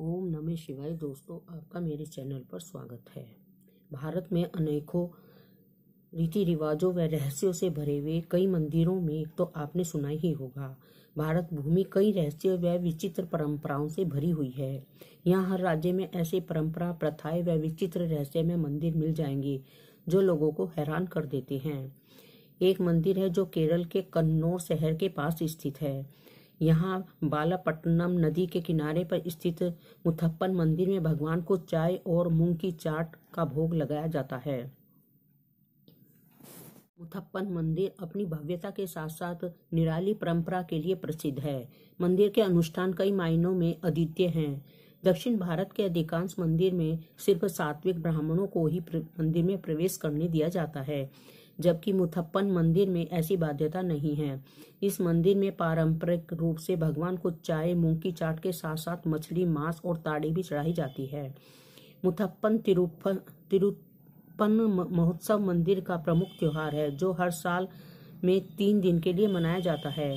ओम नमः शिवाय दोस्तों आपका मेरे चैनल पर स्वागत है भारत में अनेकों रीति रिवाजों व रहस्यों से भरे हुए कई मंदिरों में एक तो आपने सुना ही होगा भारत भूमि कई रहस्य व विचित्र परंपराओं से भरी हुई है यहाँ हर राज्य में ऐसे परंपरा प्रथाएं व विचित्र रहस्य में मंदिर मिल जाएंगे जो लोगों को हैरान कर देते हैं एक मंदिर है जो केरल के कन्नौर शहर के पास स्थित है यहाँ बालापट्टनम नदी के किनारे पर स्थित मुथप्पन मंदिर में भगवान को चाय और मूंग की चाट का भोग लगाया जाता है मुथप्पन मंदिर अपनी भव्यता के साथ साथ निराली परंपरा के लिए प्रसिद्ध है मंदिर के अनुष्ठान कई मायनों में अद्वितीय हैं दक्षिण भारत के अधिकांश मंदिर में सिर्फ सात्विक ब्राह्मणों को ही मंदिर में प्रवेश करने दिया जाता है जबकि मुथप्पन मंदिर में ऐसी बाध्यता नहीं है इस मंदिर में पारंपरिक रूप से भगवान को चाय मूंग की चाट के साथ साथ मछली मांस और ताड़ी भी चढ़ाई जाती है मुथप्पन तिरुपन महोत्सव मंदिर का प्रमुख त्यौहार है जो हर साल में तीन दिन के लिए मनाया जाता है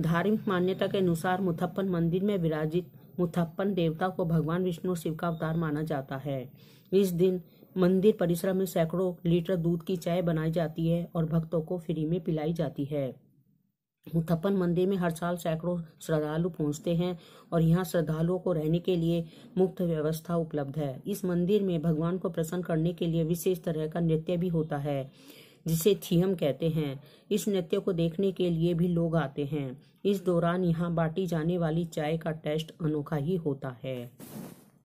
धार्मिक मान्यता के अनुसार मुथप्पन मंदिर में विराजित मुथप्पन देवता को भगवान विष्णु शिव का अवतार माना जाता है इस दिन मंदिर परिसर में सैकड़ों लीटर दूध की चाय बनाई जाती है और भक्तों को फ्री में पिलाई जाती है मुथप्पन मंदिर में हर साल सैकड़ों श्रद्धालु पहुंचते हैं और यहाँ श्रद्धालुओं को रहने के लिए मुफ्त व्यवस्था उपलब्ध है इस मंदिर में भगवान को प्रसन्न करने के लिए विशेष तरह का नृत्य भी होता है जिसे थीयम कहते हैं इस नृत्य को देखने के लिए भी लोग आते हैं इस दौरान यहाँ बांटी जाने वाली चाय का टेस्ट अनोखा ही होता है